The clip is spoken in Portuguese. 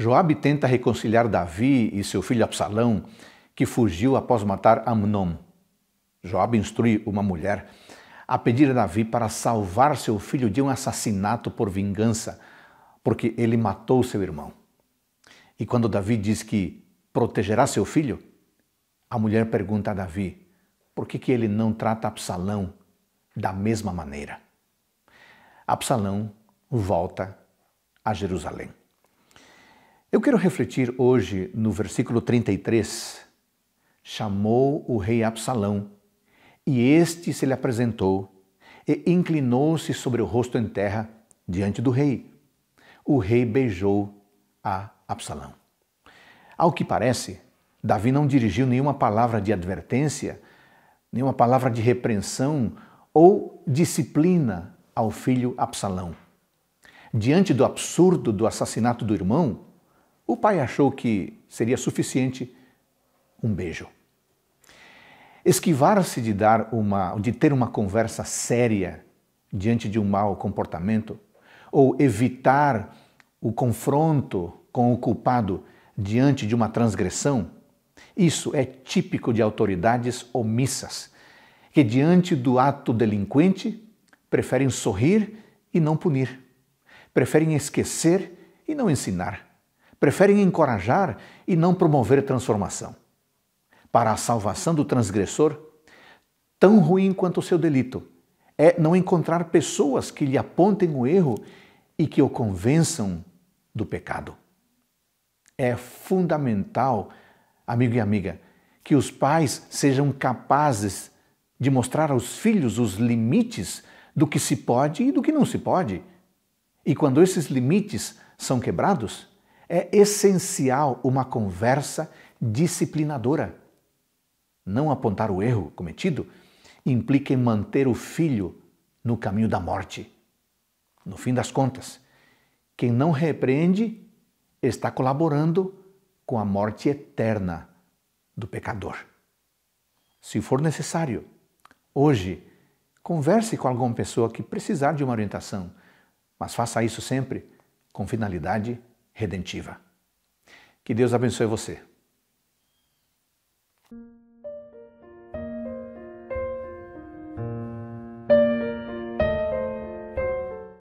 Joabe tenta reconciliar Davi e seu filho Absalão, que fugiu após matar Amnon. Joabe instrui uma mulher a pedir a Davi para salvar seu filho de um assassinato por vingança, porque ele matou seu irmão. E quando Davi diz que protegerá seu filho, a mulher pergunta a Davi por que, que ele não trata Absalão da mesma maneira. Absalão volta a Jerusalém. Eu quero refletir hoje no versículo 33. Chamou o rei Absalão, e este se lhe apresentou, e inclinou-se sobre o rosto em terra diante do rei. O rei beijou a Absalão. Ao que parece, Davi não dirigiu nenhuma palavra de advertência, nenhuma palavra de repreensão ou disciplina ao filho Absalão. Diante do absurdo do assassinato do irmão, o pai achou que seria suficiente um beijo. Esquivar-se de dar uma, de ter uma conversa séria diante de um mau comportamento ou evitar o confronto com o culpado diante de uma transgressão, isso é típico de autoridades omissas, que diante do ato delinquente preferem sorrir e não punir, preferem esquecer e não ensinar preferem encorajar e não promover transformação. Para a salvação do transgressor, tão ruim quanto o seu delito é não encontrar pessoas que lhe apontem o erro e que o convençam do pecado. É fundamental, amigo e amiga, que os pais sejam capazes de mostrar aos filhos os limites do que se pode e do que não se pode. E quando esses limites são quebrados, é essencial uma conversa disciplinadora. Não apontar o erro cometido implica em manter o filho no caminho da morte. No fim das contas, quem não repreende está colaborando com a morte eterna do pecador. Se for necessário, hoje, converse com alguma pessoa que precisar de uma orientação, mas faça isso sempre com finalidade redentiva. Que Deus abençoe você.